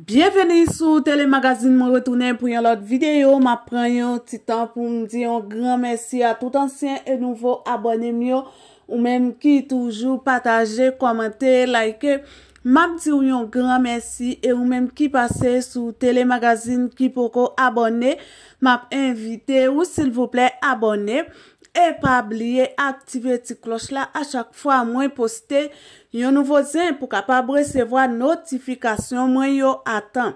Bienveni sou telemagazine moun retounen pou yon lot videyo. Ma pren yon titan pou mdi yon gran mersi a tout ansyen e nouvo abonem yo. Ou menm ki toujou pataje, komente, like. Ma mdi yon gran mersi e ou menm ki pase sou telemagazine ki poko abonem. Ma mp invite ou sil vople abonem. e pabliye aktive ti kloch la a chak fwa mwen poste yon nouvo zin pou kapab resevo a notifikasyon mwen yo atan.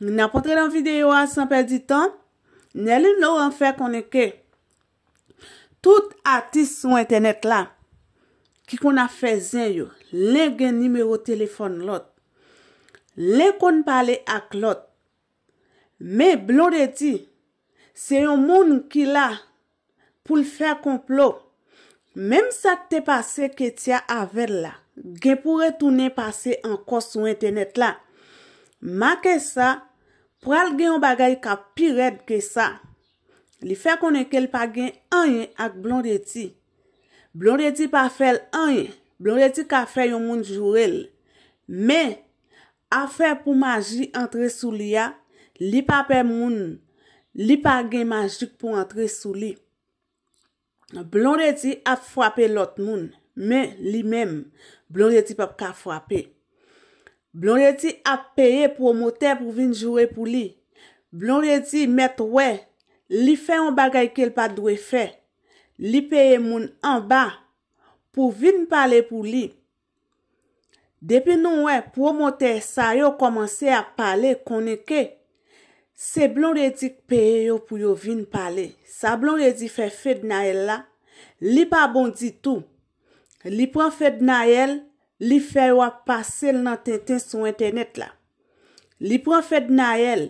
Ni napotre dan videyo a san perdi tan, ni alim nou an fe koneke. Tout atis sou internet la, ki kon a fe zin yo, le gen nime o telefon lot, le kon pale ak lot, me blon de ti, se yon moun ki la, pou l fè komplo. Mèm sa k te pase ke tia avèd la, gen pou retounen pase an kos sou internet la. Ma ke sa, pral gen yon bagay ka piret ke sa. Li fè konen ke l pa gen anyen ak blondeti. Blondeti pa fèl anyen, blondeti ka fè yon moun jurel. Mè, a fè pou magi antre sou li ya, li pa pè moun, li pa gen magik pou antre sou li. Blon redi ap fwapè lot moun, men li menm, blon redi pap ka fwapè. Blon redi ap peye pwomote pou vin jowe pou li. Blon redi met we, li fe yon bagay ke l pa dwe fe. Li peye moun anba pou vin pale pou li. Depi nou we, pwomote sa yo komanse ap pale koneke. Se blon redik peye yo pou yo vin pale, sa blon redik fe fed na el la, li pa bon di tou. Li pran fed na el, li fe yo a pase l nan ten ten sou internet la. Li pran fed na el,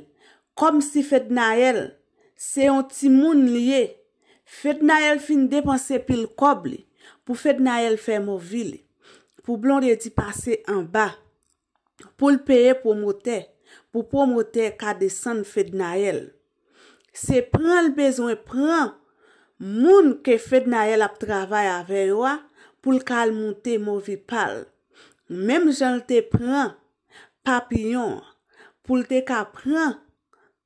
kom si fed na el, se yon ti moun liye. Fed na el fin depanse pil kob li, pou fed na el fe movi li. Po blon redik pase an ba, pou l peye pou motè. pou pou moutè kade san fèd na el. Se pran l bezon e pran, moun ke fèd na el ap travay avè yo a, pou l kal moutè mouvi pal. Mem jan l te pran, papillon, pou l te ka pran,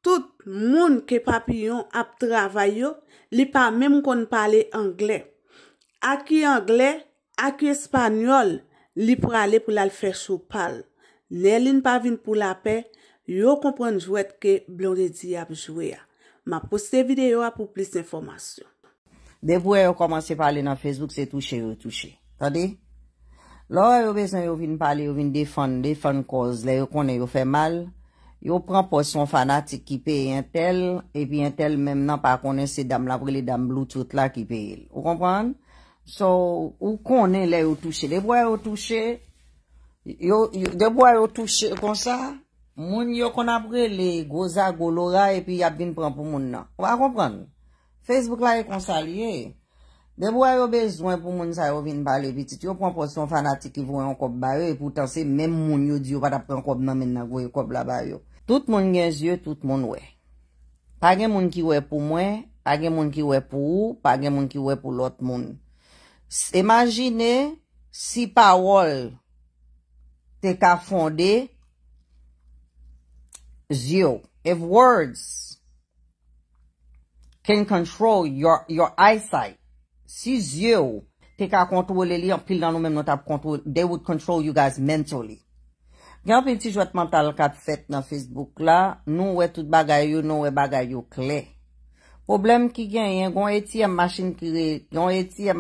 tout moun ke papillon ap travay yo, li pa mem kon pale Angle. Aki Angle, aki Espanyol, li pran le pou l al fè chou pal. Le li n pa vin pou la pey, Yo kompwenn jwet ke blon de di ap jwè a. Ma poste videyo a pou plis informasyon. De pou e yo komwense pale nan Facebook se touche, yo touche. Tade? Lo yo bezan yo vin pale, yo vin defan, defan koz. Le yo konen yo fe mal. Yo pran posyon fanatik ki peye entel. E pi entel mem nan pa konen se dam labrele, dam blou, tout la ki peye. Yo kompwenn? So, yo konen le yo touche. De pou e yo touche. De pou e yo touche kon sa. Moun yo kon aprele, goza, golo ra, epi yap vin pran pou moun nan. Ou a kompran? Facebook la e konsalye. Debo a yo bezwen pou moun sa yo vin pale, vitit yo kompran son fanatik ki vwen yon kop ba yo, epi utan se men moun yo diyo pa da pran kop nan men nan goye kop la ba yo. Tout moun gen zye, tout moun we. Page moun ki we pou mwen, page moun ki we pou ou, page moun ki we pou lot moun. Emanjine, si pawol te ka fonde, Zye ou, if words can control your eyesight, si zye ou, te ka kontrole li, apil dan nou men nou tap kontrole, they would control you guys mentally. Gen apil ti jwet mental kat fet nan Facebook la, nou we tout bagay yo, nou we bagay yo kle. Problem ki gen, yon eti yon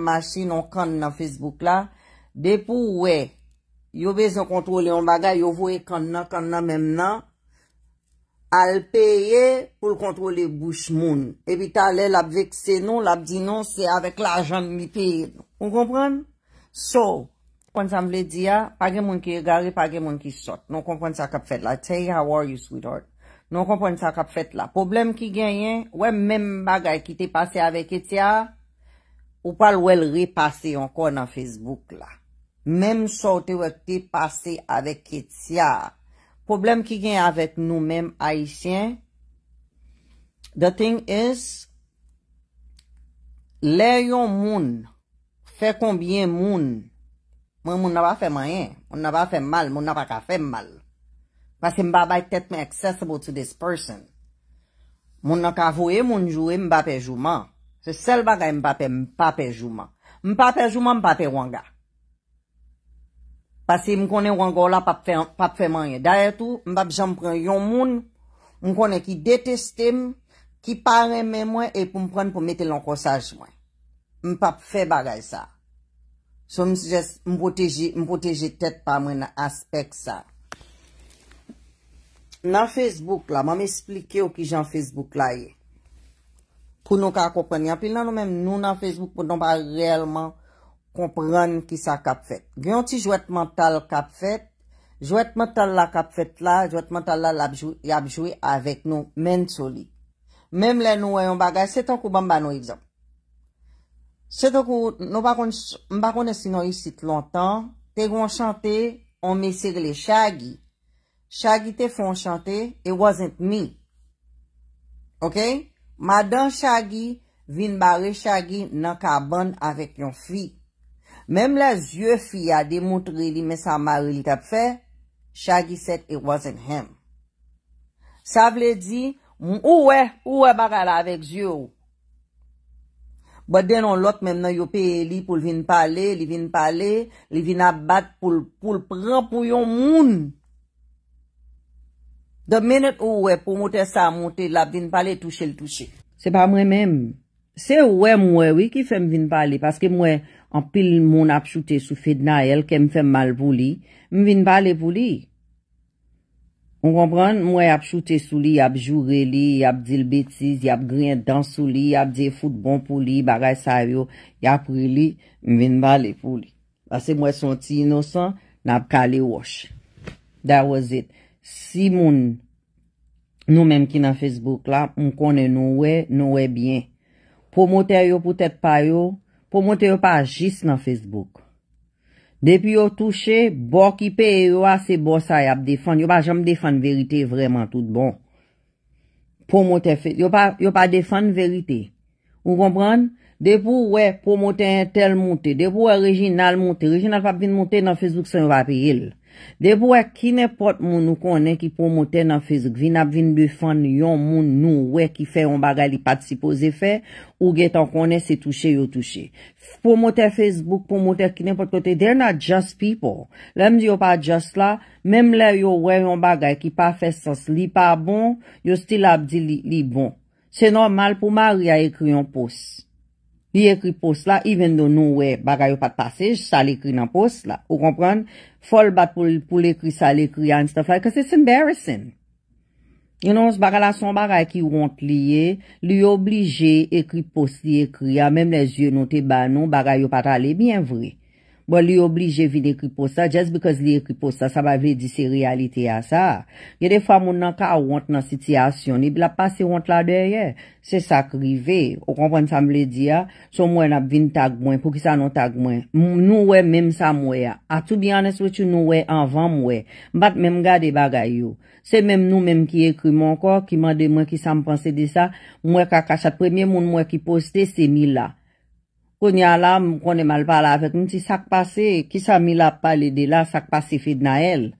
masin yon kande nan Facebook la, depou we, yon bezan kontrole, yon bagay yo vou e kande nan, kande nan men men nan. Al peye pou l kontrole bouch moun. Epi ta le lab vekse nou, lab di nou, se avek la ajan mi peye nou. On kompran? So, kon sa m le di ya, page moun ki gare, page moun ki sot. Non kompran sa kap fet la. Tey, how are you sweetheart? Non kompran sa kap fet la. Problem ki genyen, wè mèm bagay ki te pase avèk eti ya, ou pal wèl repase ankon an Facebook la. Mèm sote wèk te pase avèk eti ya, Problem ki gen avet nou men Aisyen, the thing is, le yon moun, fe konbyen moun, moun moun na pa fe mayen, moun na pa fe mal, moun na pa ka fe mal. Basi mba bay tet me accessible to this person. Moun na ka vwe moun jowe mba pejouman, se sel bagay mba pe mba pejouman. Mba pejouman mba pe wangak. Pase m konen wangola pap fe manye. Darye tou, m pap janm pren yon moun, m konen ki deteste m, ki pare men mwen, e pou m pren pou mette lankosaj mwen. M pap fe bagay sa. So m protege tet pa mwen na aspek sa. Nan Facebook la, m am esplike ou ki jan Facebook la ye. Pou nou ka akopren, api nan nou men nou nan Facebook pou nou pa reyelman kompran ki sa kap fet. Gyon ti jwet mental kap fet, jwet mental la kap fet la, jwet mental la la ap jwe avèk nou men soli. Mem le nou wè yon bagay, setan kou bamba nou yivzan. Setan kou, mba kones yon yisit lontan, te gwen chante, on me sirle chagi. Chagi te fwen chante, it wasn't me. Ok? Madan chagi, vin bare chagi nan ka ban avèk yon fi. Mem la zye fi a demoutri li me sa mari li tap fe, Shaggy said it wasn't him. Sa vle di, mwen ouwe, ouwe baka la avek zye ou. Bo denon lot mem nan yo pe li pou l'vin pale, li vin pale, li vin ap bat pou l'pran pou yon moun. The minute ouwe pou mwote sa mwote, la vin pale touche l'touche. Se pa mwen menm, se ouwe mwen, wiki fem vin pale, paske mwen, an pil moun ap choute sou fed na el, ke m fèm mal pou li, m vin balè pou li. M wè ap choute sou li, ap jure li, ap dil betis, ap grin dan sou li, ap di fout bon pou li, bagay sa yo, ap rili, m vin balè pou li. Basè m wè son ti inosan, nan ap kalè wòsh. Da wè zèt. Si moun, nou menm ki nan Facebook la, m konè nou wè, nou wè byen. Pou motè yo poutèt pa yo, Pou mwote yo pa jist nan Facebook. Depi yo touche, bo ki pe yo ase bo sa yap defan. Yo pa jam defan verite vreman tout bon. Pou mwote, yo pa defan verite. Ou kompren? Depou wè, promote yon tel monte, depou wè rejinal monte, rejinal pa bin monte nan Facebook se yon vape yil. Depou wè ki nepot moun nou konen ki promote nan Facebook, vin ap vin bifan yon moun nou wè ki fè yon bagay li pat sipo ze fè, ou gen tan konen se touche yo touche. Promote Facebook, promote ki nepot kote, they're not just people. Lem di yo pa just la, mem le yo wè yon bagay ki pa fè sos li pa bon, yo stil ap di li bon. Se normal pou mary a ekri yon pos. Li ekri pos la, i ven do nou we, bagay yo pat pasej, sa l'ekri nan pos la. Ou kompran, fol bat pou l'ekri sa l'ekri an, se te fay, ke se se embarrassing. Yon nou se bagay la son bagay ki yon pliye, li yo oblije ekri pos li ekri an, menm le zye nou te ban nou, bagay yo pat ale, bien vreye. Bo li oblige vi dekri posta, just because li dekri posta, sa ba vede di se realite a sa. Ye defa moun nan ka a want nan sitiasyon, ibe la pase want la derye. Se sa krive, ou konpwenn sa mle di ya, son mwen ap vin tag mwen, pou ki sa non tag mwen. Mwen nou we menm sa mwen ya. A tout bihanes wè tu nou we anvan mwen. Bat menm gade bagay yo. Se menm nou menm ki ekri mwen ko, ki man de mwen ki sa mpense de sa, mwen kakache. Se premen moun mwen ki poste, se mi la. Konye alam mwen konye malpala avet mwen ti sak pase, ki sa mi la pali de la sak pase fed na el.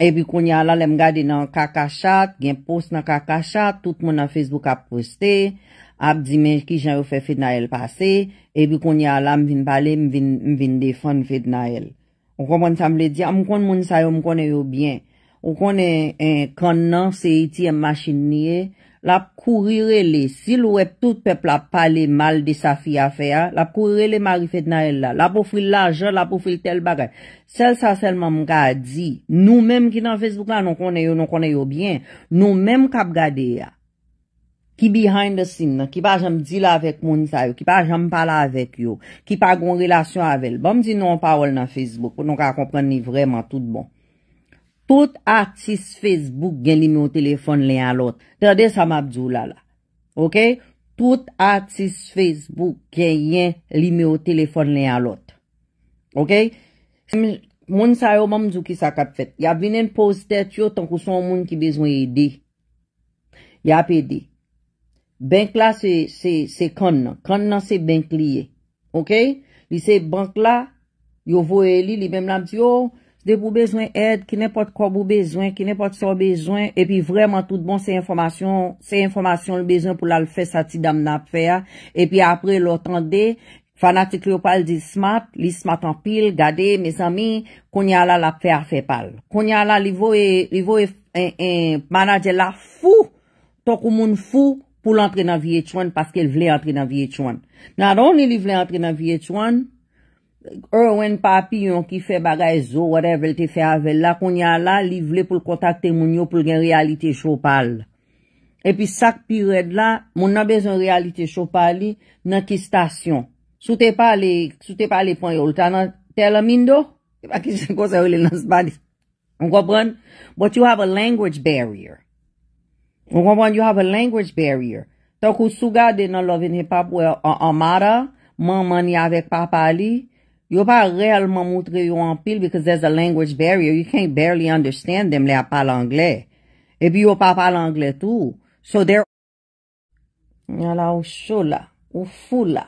E bi konye alam mwen gade nan kakashat, gen post nan kakashat, tout mwen nan Facebook ap poste, ap di men ki jan yo fe fed na el pase, e bi konye alam mwen pali mwen defon fed na el. Mwen konye samle di, mwen konye moun sayo mwen konye yo bien, mwen konye eh, kon nan se iti yon masin niye, la pou kourirele, si lwep tout pepl ap pale mal de sa fi afe ya, la pou kourirele marifet nan el la, la pou fril la jol, la pou fril tel bagay. Sel sa selman mga a di, nou menm ki nan Facebook la, nou konen yo, nou konen yo bien, nou menm kap gade ya, ki behind the scene, ki pa jam di la vek moun sa yo, ki pa jam pala vek yo, ki pa gon relasyon avel, bom di nou an pa wol nan Facebook, nou ka kompreni vreman tout bon. Tout aksis Facebook gen li me o telefon li an lot. Tade samabzou la la. Ok? Tout aksis Facebook gen li me o telefon li an lot. Ok? Moun sa yo mamzou ki sa kap fet. Ya vin en pozitè tiyo tankou son moun ki bezwen yede. Ya ap yede. Benk la se kon nan. Kon nan se benk liye. Ok? Li se bank la. Yo vo e li li bem nan tiyo... de pou bezwen ed, ki ne pot kor pou bezwen, ki ne pot sor bezwen, epi vreman tout bon se informasyon, se informasyon l bezwen pou la l fè sati dam nan ap fè a, epi apre l otan de, fanati kleopal di smat, li smat an pil, gade, me zami, konye ala l ap fè a fè pal. Konye ala li vo e, e, e, e manajè la fou, to kou moun fou pou l antre nan viye tchouan, paske l vle antre nan viye tchouan. Nan don li vle antre nan viye tchouan, Ewen papi yon ki fe bagay zo, whatever, te fe avel la, kon ya la, li vle pou kontakte moun yo pou gen realite chopal. E pi sak pired la, moun nan bezon realite chopal li nan kistasyon. Sou te pali, sou te pali pon yon, ta nan telamindo, se pa ki se kosa wile nan spadi. Mwen kompon, but you have a language barrier. Mwen kompon, you have a language barrier. Ta kou sou gade nan lovin hip-hop wè uh, amara, man mani avek papali, Yo pa realman moutre yo an pil because there's a language barrier. You can't barely understand dem la pa l'angle. E pi yo pa pa l'angle tou. So there... Yala ou chou la. Ou fou la.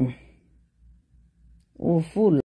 Hmm. Ou fou la.